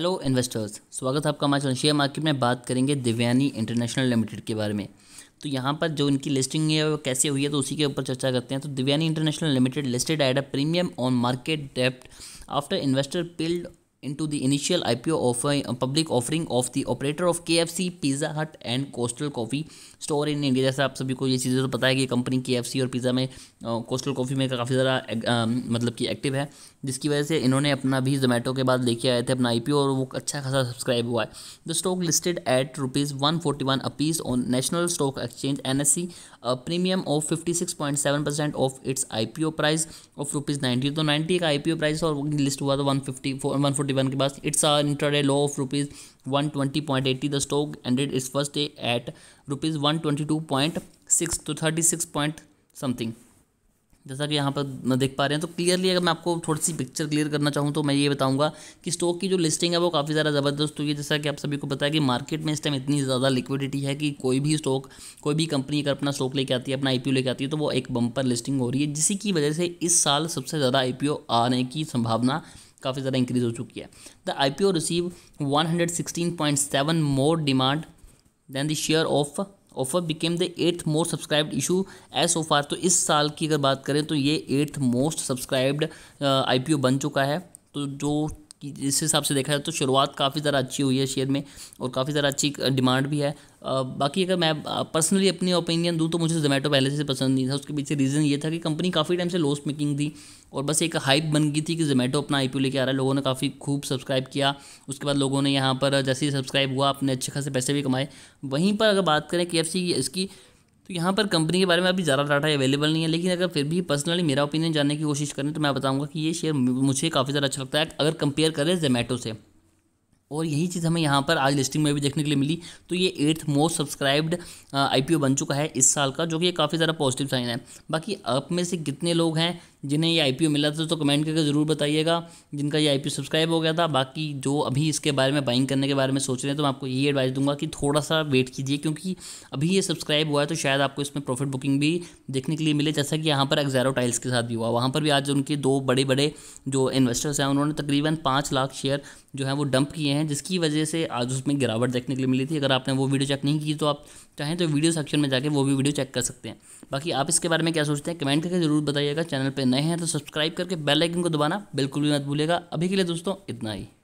hello investors स्वागत है आपका हमारे शेयर मार्केट में बात करेंगे दिव्यानी इंटरनेशनल लिमिटेड के बारे में तो यहाँ पर जो इनकी लिस्टिंग है वो कैसे हुई है तो उसी के ऊपर चर्चा करते हैं तो Devyani International Limited listed at a premium on market debut after investor piled into the initial IPO offer uh, public offering of the operator of KFC, Pizza Hut and Coastal Coffee store in India जैसा आप सभी को ये चीज़ें तो पता है कि कंपनी KFC और पिज़्ज़ा में कोस्टल uh, कॉफ़ी में काफ़ी ज़्यादा uh, um, मतलब कि एक्टिव है जिसकी वजह से इन्होंने अपना भी जोमेटो के बाद लेके आए थे अपना आई और वो अच्छा खासा सब्सक्राइब हुआ है the stock listed at rupees one forty one apiece on National Stock Exchange N S C premium of fifty six point seven percent of its I P O price of rupees ninety तो ninety का I P O price और list हुआ था one fifty one forty forty one के पास its a intraday low of rupees one twenty point eighty the stock ended is first day at rupees one twenty two point six तो thirty six point something जैसा कि यहाँ पर देख पा रहे हैं तो क्लियरली अगर मैं आपको थोड़ी सी पिक्चर क्लियर करना चाहूँ तो मैं ये बताऊँगा कि स्टॉक की जो लिस्टिंग है वो काफ़ी ज़्यादा ज़बरदस्त हुई है जैसा कि आप सभी को पता है कि मार्केट में इस टाइम इतनी ज़्यादा लिक्विडिटी है कि कोई भी स्टॉक कोई भी कंपनी अगर अपना स्टॉक लेके आती है अपना आई लेके आती है तो वो एक बम्पर लिस्टिंग हो रही है जिसकी वजह से इस साल सबसे ज़्यादा आई आने की संभावना काफ़ी ज़्यादा इंक्रीज हो चुकी है the I P O receive one hundred sixteen point seven more demand than the share of offer became the eighth most subscribed issue as so far तो इस साल की अगर बात करें तो ये eighth most subscribed I P O बन चुका है तो जो इस हिसाब से देखा जाए तो शुरुआत काफ़ी ज़्यादा अच्छी हुई है शेयर में और काफ़ी ज़्यादा अच्छी डिमांड भी है बाकी अगर मैं पर्सनली अपनी ओपिनियन दूँ तो मुझे जोमेटो पहले से पसंद नहीं था उसके पीछे रीज़न ये था कि कंपनी काफ़ी टाइम से लॉस मेकिंग थी और बस एक हाइप बन गई थी कि जोमेटो अपना आई लेके आ रहा है लोगों ने काफ़ी खूब सब्सक्राइब किया उसके बाद लोगों ने यहाँ पर जैसे ही सब्सक्राइब हुआ अपने अच्छे खासे पैसे भी कमाए वहीं पर अगर बात करें के इसकी तो यहाँ पर कंपनी के बारे में अभी ज़्यादा डाटा अवेलेबल नहीं है लेकिन अगर फिर भी पर्सनली मेरा ओपिनियन जानने की कोशिश करें तो मैं बताऊँगा कि ये शेयर मुझे काफ़ी ज़्यादा अच्छा लगता है अगर कंपेयर करें जोमेटो से और यही चीज़ हमें यहाँ पर आज लिस्टिंग में भी देखने के लिए मिली तो ये एट्थ मोस्ट सब्सक्राइब्ड आईपीओ बन चुका है इस साल का जो कि काफ़ी ज़्यादा पॉजिटिव साइन है बाकी आप में से कितने लोग हैं जिन्हें ये आईपीओ मिला था तो कमेंट करके ज़रूर बताइएगा जिनका ये आईपीओ सब्सक्राइब हो गया था बाकी जो अभी इसके बारे में बाइंग करने के बारे में सोच रहे हैं तो मैं आपको ये एडवाइस दूंगा कि थोड़ा सा वेट कीजिए क्योंकि अभी ये सब्सक्राइब हुआ है तो शायद आपको इसमें प्रॉफिट बुकिंग भी देखने के लिए मिले जैसा कि यहाँ पर एक्जैरो टाइल्स के साथ भी हुआ वहाँ पर भी आज उनके दो बड़े बड़े जो इन्वेस्टर्स हैं उन्होंने तकरीबन पाँच लाख शेयर जो है वो डंप किए हैं जिसकी वजह से आज उसमें गिरावट देखने के लिए मिली थी अगर आपने वो वीडियो चेक नहीं की तो आप चाहें तो वीडियो सेक्शन में जाकर वो भी वीडियो चेक कर सकते हैं बाकी आप इसके बारे में क्या सोचते हैं कमेंट करके जरूर बताइएगा चैनल पर नए हैं तो सब्सक्राइब करके बेल आइकन को दबाना बिल्कुल भी मत भूलेगा अभी के लिए दोस्तों इतना ही